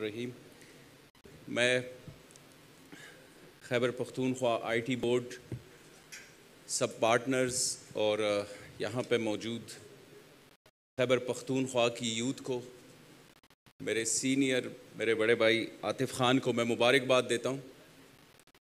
रहीम मैं Khyber Pakhtunkhwa IT board सब partners और यहाँ पे मौजूद खैबर पख्तूनख्वा की यूथ को मेरे सीनियर मेरे बड़े भाई आतिफ़ ख़ान को मैं मुबारकबाद देता हूँ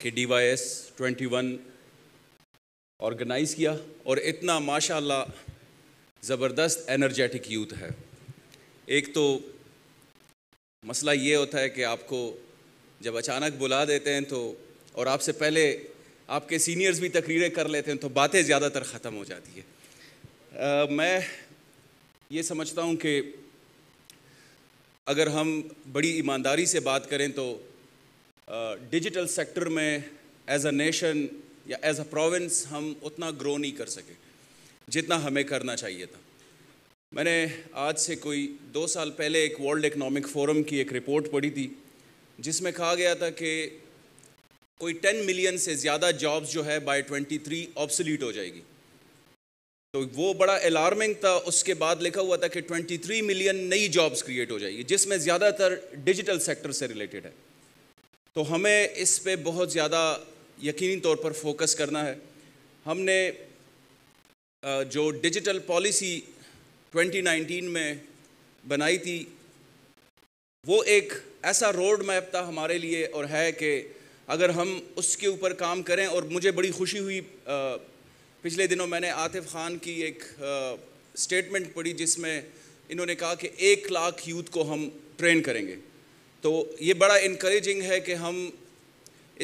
कि D Y S twenty one organise किया और इतना माशाल्लाह ज़बरदस्त एनर्जेटिक यूथ है एक तो मसला ये होता है कि आपको जब अचानक बुला देते हैं तो और आपसे पहले आपके सीनियर्स भी तकरीरें कर लेते हैं तो बातें ज़्यादातर ख़त्म हो जाती है आ, मैं ये समझता हूँ कि अगर हम बड़ी ईमानदारी से बात करें तो डिजिटल सेक्टर में एज अ नेशन या एज अ प्रोविंस हम उतना ग्रो नहीं कर सके जितना हमें करना चाहिए था मैंने आज से कोई दो साल पहले एक वर्ल्ड इकोनॉमिक फोरम की एक रिपोर्ट पढ़ी थी जिसमें कहा गया था कि कोई 10 मिलियन से ज़्यादा जॉब्स जो है बाय 23 थ्री हो जाएगी तो वो बड़ा अलार्मिंग था उसके बाद लिखा हुआ था कि 23 मिलियन नई जॉब्स क्रिएट हो जाएगी जिसमें ज़्यादातर डिजिटल सेक्टर से रिलेटेड है तो हमें इस पर बहुत ज़्यादा यकीनी तौर पर फोकस करना है हमने जो डिजिटल पॉलिसी 2019 में बनाई थी वो एक ऐसा रोड मैप था हमारे लिए और है कि अगर हम उसके ऊपर काम करें और मुझे बड़ी खुशी हुई पिछले दिनों मैंने आतिफ खान की एक स्टेटमेंट पढ़ी जिसमें इन्होंने कहा कि एक लाख यूथ को हम ट्रेन करेंगे तो ये बड़ा इनक्रेजिंग है कि हम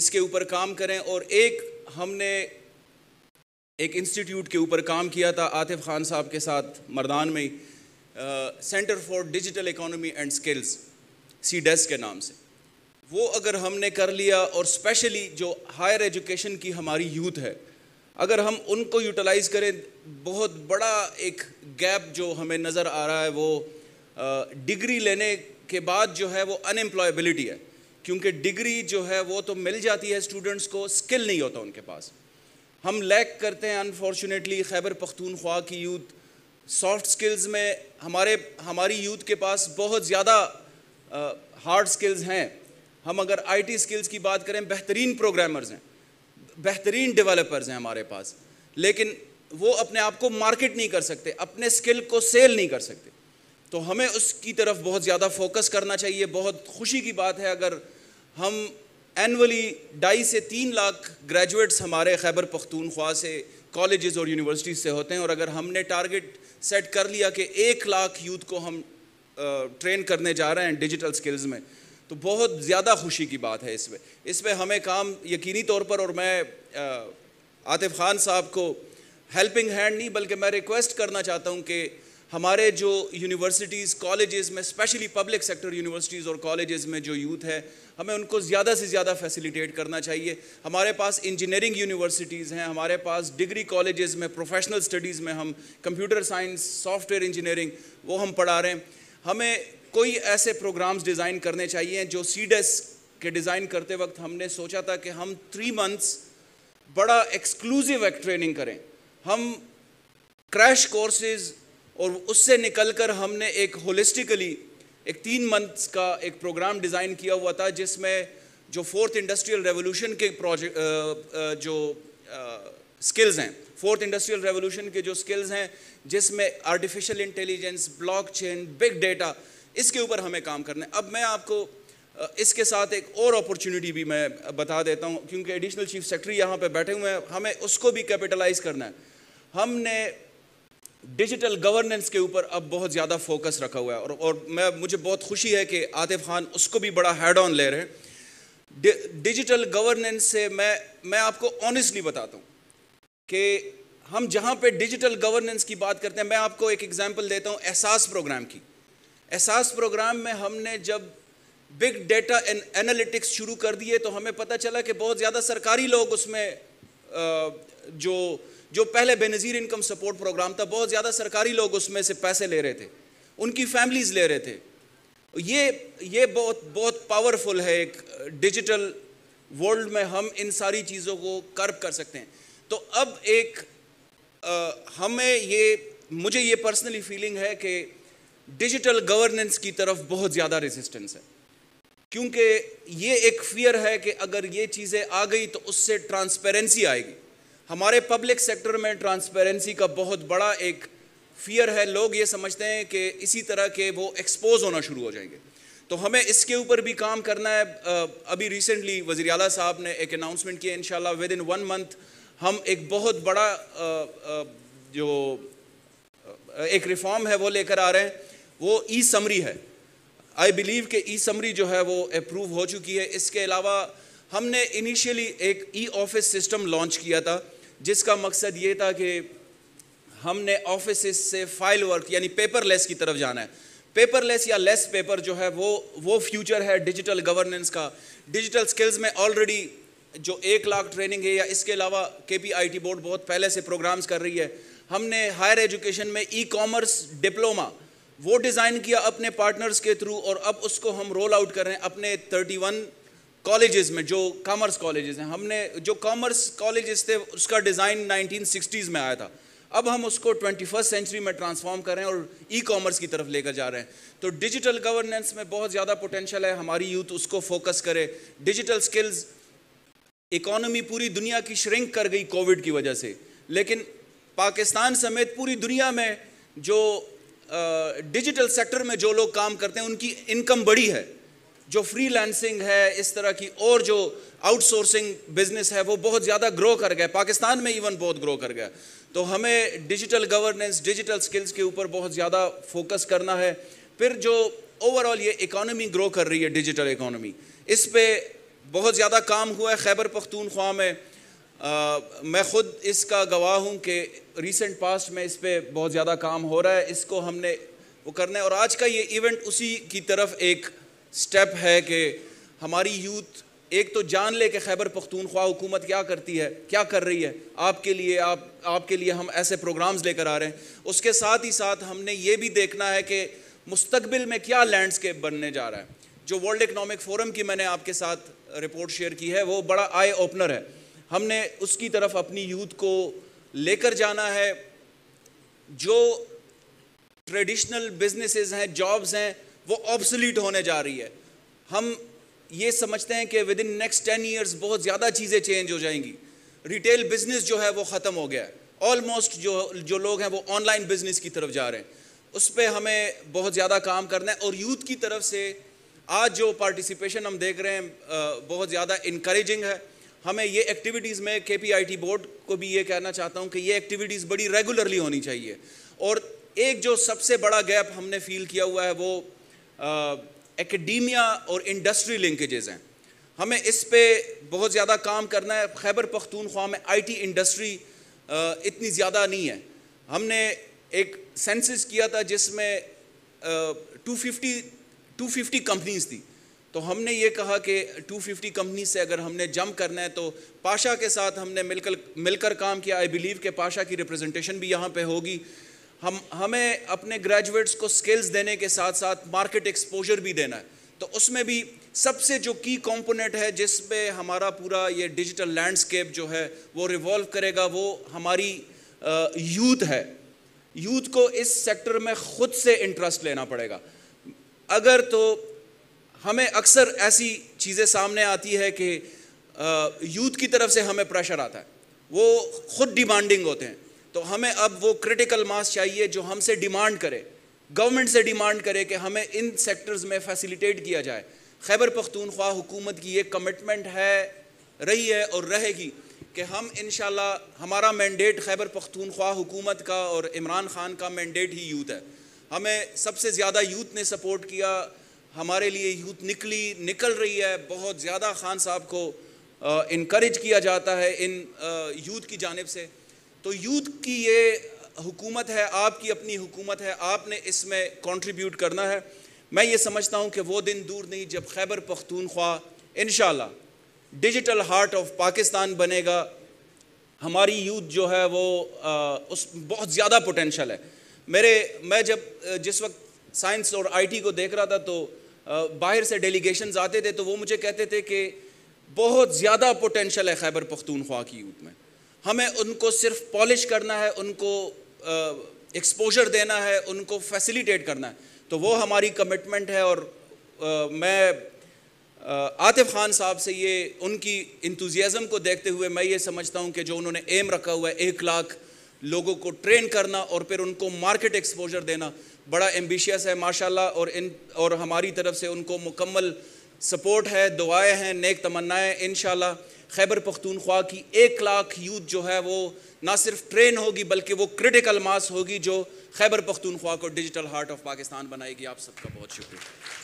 इसके ऊपर काम करें और एक हमने एक इंस्टीट्यूट के ऊपर काम किया था आतिफ खान साहब के साथ मर्दान में centre for digital economy and skills C desk के नाम से वो अगर हमने कर लिया और स्पेशली जो हायर एजुकेशन की हमारी यूथ है अगर हम उनको यूटिलाइज करें बहुत बड़ा एक गैप जो हमें नज़र आ रहा है वो डिग्री लेने के बाद जो है वो अनएम्प्लॉयबिलिटी है क्योंकि डिग्री जो है वो तो मिल जाती है स्टूडेंट्स को स्किल नहीं होता उनके पास हम लैक करते हैं अनफॉर्चुनेटली खैबर पख्तूनख्वा की यूथ सॉफ्ट स्किल्स में हमारे हमारी यूथ के पास बहुत ज़्यादा हार्ड स्किल्स हैं हम अगर आईटी स्किल्स की बात करें बेहतरीन प्रोग्रामर्स हैं बेहतरीन डेवलपर्स हैं हमारे पास लेकिन वो अपने आप को मार्केट नहीं कर सकते अपने स्किल को सेल नहीं कर सकते तो हमें उसकी तरफ बहुत ज़्यादा फोकस करना चाहिए बहुत खुशी की बात है अगर हम एनअली ढाई से तीन लाख ग्रेजुएट्स हमारे खैबर पख्तूनख्वा से कॉलेजेस और यूनिवर्सिटीज़ से होते हैं और अगर हमने टारगेट सेट कर लिया कि एक लाख यूथ को हम ट्रेन करने जा रहे हैं डिजिटल स्किल्स में तो बहुत ज़्यादा खुशी की बात है इसमें इसमें हमें काम यकीनी तौर पर और मैं आतिफ खान साहब को हेल्पिंग हैंड नहीं बल्कि मैं रिक्वेस्ट करना चाहता हूँ कि हमारे जो यूनिवर्सिटीज़ कॉलेजेस में स्पेशली पब्लिक सेक्टर यूनिवर्सिटीज़ और कॉलेजेस में जो यूथ है हमें उनको ज़्यादा से ज़्यादा फैसिलिटेट करना चाहिए हमारे पास इंजीनियरिंग यूनिवर्सिटीज़ हैं हमारे पास डिग्री कॉलेजेस में प्रोफेशनल स्टडीज़ में हम कंप्यूटर साइंस सॉफ्टवेयर इंजीनियरिंग वो हम पढ़ा रहे हैं हमें कोई ऐसे प्रोग्राम्स डिज़ाइन करने चाहिए जो सी e के डिज़ाइन करते वक्त हमने सोचा था कि हम थ्री मंथ्स बड़ा एक्सक्लूसिव एक ट्रेनिंग करें हम क्रैश कोर्सेज़ और उससे निकलकर हमने एक होलिस्टिकली एक तीन मंथ्स का एक प्रोग्राम डिज़ाइन किया हुआ था जिसमें जो फोर्थ इंडस्ट्रियल रेवोल्यूशन के प्रोजेक्ट जो स्किल्स हैं फोर्थ इंडस्ट्रियल रेवोल्यूशन के जो स्किल्स हैं जिसमें artificial intelligence blockchain big data इसके ऊपर हमें काम करना है अब मैं आपको इसके साथ एक और अपॉर्चुनिटी भी मैं बता देता हूँ क्योंकि एडिशनल चीफ सेक्रेटरी यहाँ पर बैठे हुए हैं हमें उसको भी कैपिटलाइज करना है हमने डिजिटल गवर्नेंस के ऊपर अब बहुत ज़्यादा फोकस रखा हुआ है और और मैं मुझे बहुत खुशी है कि आतिफ खान उसको भी बड़ा हैड ऑन ले रहे हैं डिजिटल गवर्नेंस से मैं मैं आपको ऑनेस्टली बताता हूँ कि हम जहाँ पे डिजिटल गवर्नेंस की बात करते हैं मैं आपको एक एग्जांपल देता हूँ एहसास प्रोग्राम की एहसास प्रोग्राम में हमने जब बिग डेटा एनालिटिक्स शुरू कर दिए तो हमें पता चला कि बहुत ज़्यादा सरकारी लोग उसमें जो जो पहले बेनज़ीर इनकम सपोर्ट प्रोग्राम था बहुत ज़्यादा सरकारी लोग उसमें से पैसे ले रहे थे उनकी फैमिलीज़ ले रहे थे ये ये बहुत बहुत पावरफुल है एक डिजिटल वर्ल्ड में हम इन सारी चीज़ों को कर्ब कर सकते हैं तो अब एक आ, हमें ये मुझे ये पर्सनली फीलिंग है कि डिजिटल गवर्नेंस की तरफ बहुत ज़्यादा रेजिस्टेंस है क्योंकि ये एक फियर है कि अगर ये चीज़ें आ गई तो उससे ट्रांसपेरेंसी आएगी हमारे पब्लिक सेक्टर में ट्रांसपेरेंसी का बहुत बड़ा एक फियर है लोग ये समझते हैं कि इसी तरह के वो एक्सपोज होना शुरू हो जाएंगे तो हमें इसके ऊपर भी काम करना है अभी रिसेंटली वजी अला साहब ने एक अनाउंसमेंट किया in within one month हम एक बहुत बड़ा जो एक रिफॉर्म है वो लेकर आ रहे हैं वो ई समरी है आई बिलीव कि ई समरी जो है वो अप्रूव हो चुकी है इसके अलावा हमने इनिशियली एक ई ऑफिस सिस्टम लॉन्च किया था जिसका मकसद ये था कि हमने ऑफिस से फाइल वर्क यानी पेपरलेस की तरफ जाना है पेपरलेस या लेस पेपर जो है वो वो फ्यूचर है डिजिटल गवर्नेंस का डिजिटल स्किल्स में ऑलरेडी जो एक लाख ट्रेनिंग है या इसके अलावा के पी आई टी बोर्ड बहुत पहले से प्रोग्राम्स कर रही है हमने हायर एजुकेशन में ई कॉमर्स डिप्लोमा वो डिज़ाइन किया अपने पार्टनर्स के थ्रू और अब उसको हम रोल आउट कर रहे हैं अपने 31 कॉलेजेस में जो कॉमर्स कॉलेजेस हैं हमने जो कॉमर्स कॉलेजेस थे उसका डिज़ाइन 1960s में आया था अब हम उसको ट्वेंटी फर्स्ट सेंचुरी में ट्रांसफॉर्म कर रहे हैं और ई कॉमर्स की तरफ लेकर जा रहे हैं तो डिजिटल गवर्नेंस में बहुत ज़्यादा पोटेंशियल है हमारी यूथ उसको फोकस करे डिजिटल स्किल्स इकोनॉमी पूरी दुनिया की श्रिंक कर गई कोविड की वजह से लेकिन पाकिस्तान समेत पूरी दुनिया में जो डिजिटल सेक्टर में जो लोग काम करते हैं उनकी इनकम बड़ी है जो फ्रीलांसिंग है इस तरह की और जो आउटसोर्सिंग बिजनेस है वो बहुत ज़्यादा ग्रो कर गया पाकिस्तान में इवन बहुत ग्रो कर गया तो हमें डिजिटल गवर्नेंस डिजिटल स्किल्स के ऊपर बहुत ज़्यादा फोकस करना है फिर जो ओवरऑल ये इकोनॉमी ग्रो कर रही है डिजिटल इकोनॉमी इस पर बहुत ज़्यादा काम हुआ है खैबर पख्तूनख्वा में आ, मैं ख़ुद इसका गवाह हूँ कि रिसेंट पास्ट में इस पर बहुत ज़्यादा काम हो रहा है इसको हमने वो करना है और आज का ये इवेंट उसी की तरफ एक स्टेप है कि हमारी यूथ एक तो जान ले कि खैबर पख्तूनख्वा हुकूमत क्या करती है क्या कर रही है आपके लिए आप आपके लिए हम ऐसे प्रोग्राम्स लेकर आ रहे हैं उसके साथ ही साथ हमने ये भी देखना है कि मुस्तबिल में क्या लैंडस्केप बनने जा रहा है जो वर्ल्ड इकनॉमिक फोरम की मैंने आपके साथ रिपोर्ट शेयर की है वो बड़ा आई ओपनर है हमने उसकी तरफ अपनी यूथ को लेकर जाना है जो ट्रेडिशनल बिजनेसेस हैं जॉब्स हैं वो ऑब्सोलीट होने जा रही है हम ये समझते हैं कि within next ten years बहुत ज़्यादा चीज़ें चेंज हो जाएंगी रिटेल बिजनेस जो है वो ख़त्म हो गया है ऑलमोस्ट जो जो लोग हैं वो ऑनलाइन बिजनेस की तरफ जा रहे हैं उस पर हमें बहुत ज़्यादा काम करना है और यूथ की तरफ से आज जो पार्टिसिपेशन हम देख रहे हैं बहुत ज़्यादा इनक्रेजिंग है हमें ये एक्टिविटीज़ में के पी आई टी बोर्ड को भी ये कहना चाहता हूँ कि ये एक्टिविटीज़ बड़ी रेगुलरली होनी चाहिए और एक जो सबसे बड़ा गैप हमने फील किया हुआ है वो एकेडमिया और इंडस्ट्री लिंकेजेस हैं हमें इस पे बहुत ज़्यादा काम करना है खैबर पख्तूनख्वा में आईटी इंडस्ट्री इतनी ज़्यादा नहीं है हमने एक सेंसिस किया था जिसमें two fifty two fifty companies थी तो हमने ये कहा कि 250 कंपनी से अगर हमने जम करना है तो पाशा के साथ हमने मिलकर मिलकर काम किया आई बिलीव के पाशा की रिप्रेजेंटेशन भी यहाँ पे होगी हम हमें अपने ग्रेजुएट्स को स्किल्स देने के साथ साथ मार्केट एक्सपोजर भी देना है तो उसमें भी सबसे जो की कंपोनेंट है जिस पे हमारा पूरा ये डिजिटल लैंडस्केप जो है वो रिवॉल्व करेगा वो हमारी यूथ है यूथ को इस सेक्टर में खुद से इंटरेस्ट लेना पड़ेगा अगर तो हमें अक्सर ऐसी चीज़ें सामने आती है कि यूथ की तरफ से हमें प्रेशर आता है वो खुद डिमांडिंग होते हैं तो हमें अब वो क्रिटिकल मास चाहिए जो हमसे डिमांड करे गवर्नमेंट से डिमांड करे कि हमें इन सेक्टर्स में फैसिलिटेट किया जाए खैबर पख्तूनख्वा हुकूमत की ये कमिटमेंट है रही है और रहेगी कि हम इन हमारा मैंडेट खैबर पख्तूनख्वा हुकूमत का और इमरान ख़ान का मैंडेट ही यूथ है हमें सबसे ज़्यादा यूथ ने सपोर्ट किया हमारे लिए यूथ निकली निकल रही है बहुत ज़्यादा खान साहब को इनक्रेज किया जाता है इन यूथ की जानब से तो यूथ की ये हुकूमत है आपकी अपनी हुकूमत है आपने इसमें कंट्रीब्यूट करना है मैं ये समझता हूँ कि वो दिन दूर नहीं जब Khyber Pakhtunkhwa in digital heart of Pakistan बनेगा हमारी यूथ जो है वो आ, उस बहुत ज़्यादा पोटेंशल है मेरे मैं जब जिस वक्त साइंस और आईटी को देख रहा था तो आ, बाहर से डेलीगेशन आते थे तो वो मुझे कहते थे कि बहुत ज़्यादा पोटेंशल है खैबर पख्तूनख्वा की यूथ में हमें उनको सिर्फ पॉलिश करना है उनको एक्सपोजर देना है उनको फैसिलिटेट करना है तो वो हमारी कमिटमेंट है और आ, मैं आतिफ खान साहब से ये उनकी इंतज़ियाज़म को देखते हुए मैं ये समझता हूँ कि जो उन्होंने एम रखा हुआ है एक लाख लोगों को ट्रेन करना और फिर उनको मार्केट एक्सपोजर देना बड़ा एम्बिशियस है माशाल्लाह और इन और हमारी तरफ से उनको मुकम्मल सपोर्ट है दुआएं हैं नेक तमन्नाएं इन खैबर पख्तूनख्वा की एक लाख यूथ जो है वो ना सिर्फ ट्रेन होगी बल्कि वो क्रिटिकल मास होगी जो खैबर पख्तूनख्वा को डिजिटल हार्ट ऑफ पाकिस्तान बनाएगी आप सबका बहुत शुक्रिया